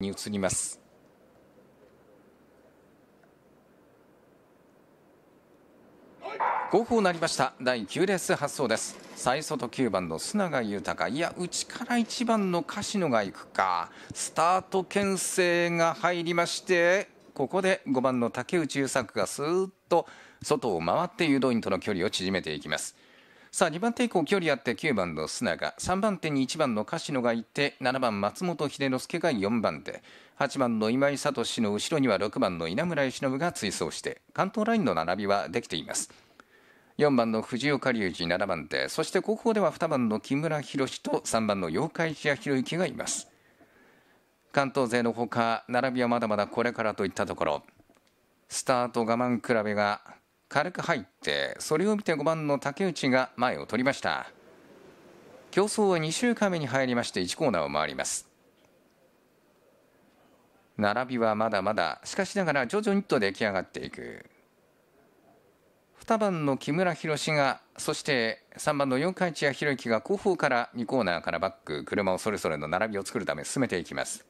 に移ります。5歩なりました第9レース発送です最外9番の砂が豊か。いや内から1番の柏野が行くかスタート牽制が入りましてここで5番の竹内優作がスーッと外を回って誘導員との距離を縮めていきますさあ2番手以降距離あって9番の須永3番手に1番の柏野がいて7番松本秀之助が4番手8番の今井聡の後ろには6番の稲村由伸が追走して関東ラインの並びはできています4番の藤岡隆二7番手そして後方では2番の木村博と3番の妖怪千谷之がいます関東勢のほか並びはまだまだこれからといったところスタート我慢比べが軽く入ってそれを見て5番の竹内が前を取りました競争は2週間目に入りまして1コーナーを回ります並びはまだまだしかしながら徐々にと出来上がっていく2番の木村博がそして3番の四日市谷博之が後方から2コーナーからバック車をそれぞれの並びを作るため進めていきます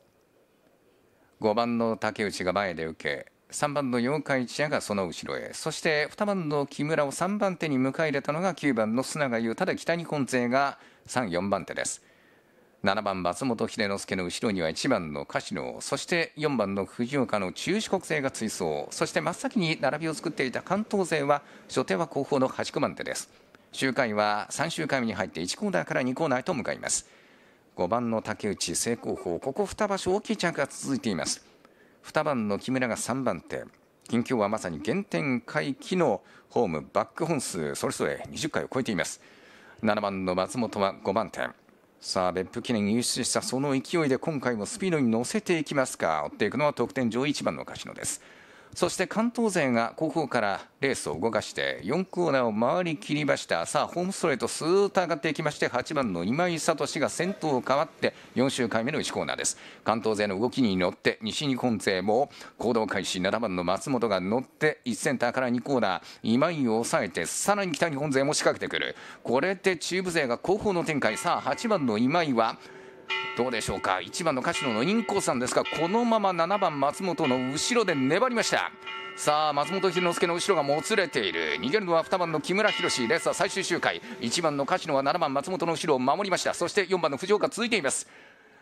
5番の竹内が前で受け3番の四日一夜がその後ろへそして2番の木村を3番手に迎え入れたのが9番の須永優ただ北日本勢が34番手です7番松本秀之助の後ろには1番の鹿野そして4番の藤岡の中四国勢が追走そして真っ先に並びを作っていた関東勢は初手は後方の8区番手です周回は3周回目に入って1コーナーから2コーナーへと向かいます5番の竹内聖光法ここ2場所大きい着が続いています2番の木村が3番手近況はまさに原点回帰のホームバック本数それぞれ20回を超えています7番の松本は5番手さあ別府記念優出したその勢いで今回もスピードに乗せていきますか追っていくのは得点上1番の柏野ですそして関東勢が後方からレースを動かして4コーナーを回りきりましたさあホームストレートスーッと上がっていきまして8番の今井聡が先頭を変わって4周回目の1コーナーです関東勢の動きに乗って西日本勢も行動開始7番の松本が乗って1センターから2コーナー今井を抑えてさらに北日本勢も仕掛けてくるこれで中部勢が後方の展開さあ8番の今井はどうでしょうか1番の柏野のインコさんですがこのまま7番松本の後ろで粘りましたさあ松本秀之助の後ろがもつれている逃げるのは2番の木村博レースは最終周回1番の柏野は7番松本の後ろを守りましたそして4番の藤岡続いています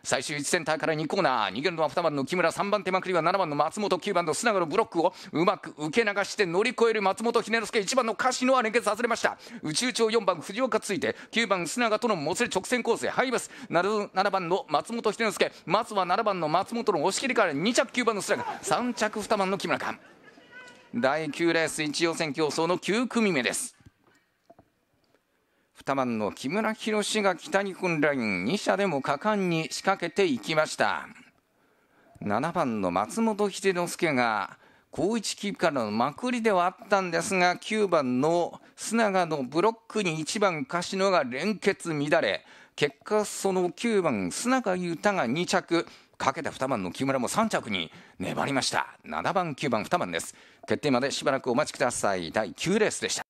最終1センターから2コーナー逃げるのは2番の木村3番手まくりは7番の松本9番の砂川のブロックをうまく受け流して乗り越える松本秀之助1番の柏は連結外れました宇宙を4番藤岡ついて9番砂川とのもつれ直線構成入ります7番の松本秀之助ずは7番の松本の押し切りから2着9番の砂川3着2番の木村か第9レース1予選競争の9組目です2番の木村博が北日本ライン2社でも果敢に仕掛けていきました7番の松本秀之助が高一キープからのまくりではあったんですが9番の須永のブロックに1番柏野が連結乱れ結果その9番須永優太が2着かけた2番の木村も3着に粘りました7番9番2番です決定までしばらくお待ちください第9レースでした